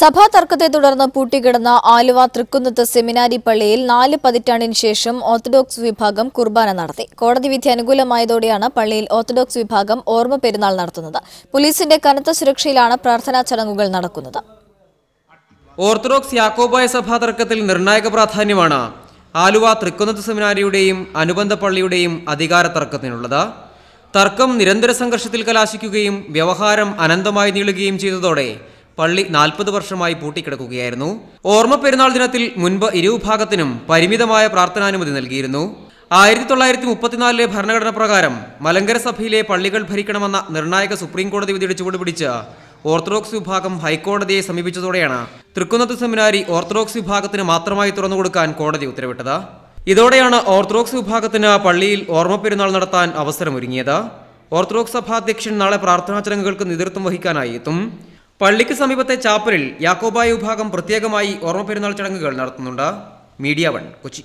സഭാ തർക്കത്തെ തുടർന്ന് പൂട്ടിക്കിടന്ന ആലുവ തൃക്കുന്നത്ത് സെമിനാരി പള്ളിയിൽ നാല് പതിറ്റാണ്ടിന് ശേഷം ഓർത്തഡോക്സ് വിഭാഗം കുർബാന നടത്തി കോടതി വിധി അനുകൂലമായതോടെയാണ് പള്ളിയിൽ ഓർത്തഡോക്സ് വിഭാഗം ഓർമ്മ പെരുന്നാൾ നടത്തുന്നത് പോലീസിന്റെ കനത്ത സുരക്ഷയിലാണ് പ്രാർത്ഥനാ ചടങ്ങുകൾ നടക്കുന്നത് ഓർത്തഡോക്സ് യാക്കോബായ സഭാ തർക്കത്തിൽ നിർണായക പ്രാധാന്യമാണ് ആലുവ തൃക്കുന്നത്ത് സെമിനാരിയുടെയും അനുബന്ധ പള്ളിയുടെയും അധികാര തർക്കത്തിനുള്ളത് തർക്കം നിരന്തര സംഘർഷത്തിൽ കലാശിക്കുകയും വ്യവഹാരം അനന്തമായി നീളുകയും ചെയ്തതോടെ പള്ളി നാൽപ്പത് വർഷമായി പൂട്ടിക്കിടക്കുകയായിരുന്നു ഓർമ്മ പെരുന്നാൾ ദിനത്തിൽ മുൻപ് ഇരുവിഭാഗത്തിനും പരിമിതമായ പ്രാർത്ഥനാനുമതി നൽകിയിരുന്നു ആയിരത്തി തൊള്ളായിരത്തി മുപ്പത്തിനാലിലെ ഭരണഘടന പ്രകാരം മലങ്കര സഭയിലെ പള്ളികൾ ഭരിക്കണമെന്ന നിർണായക സുപ്രീം കോടതി വിധിയുടെ ചുവടുപിടിച്ച് ഓർത്തഡോക്സ് വിഭാഗം ഹൈക്കോടതിയെ സമീപിച്ചതോടെയാണ് തൃക്കുന്നത്ത് സെമിനാരി ഓർത്തഡോക്സ് വിഭാഗത്തിന് മാത്രമായി തുറന്നുകൊടുക്കാൻ കോടതി ഉത്തരവിട്ടത് ഇതോടെയാണ് ഓർത്തഡോക്സ് വിഭാഗത്തിന് പള്ളിയിൽ ഓർമ്മ പെരുന്നാൾ നടത്താൻ അവസരമൊരുങ്ങിയത് ഓർത്തഡോക്സ് സഭാധ്യക്ഷൻ നാളെ പ്രാർത്ഥനാ ചടങ്ങുകൾക്ക് നേതൃത്വം വഹിക്കാനായി എത്തും പള്ളിക്ക് സമീപത്തെ ചാപ്പലിൽ യാക്കോബായ വിഭാഗം പ്രത്യേകമായി ഓർമ്മ പെരുന്നാൾ ചടങ്ങുകൾ നടത്തുന്നുണ്ട് മീഡിയ വൺ കൊച്ചി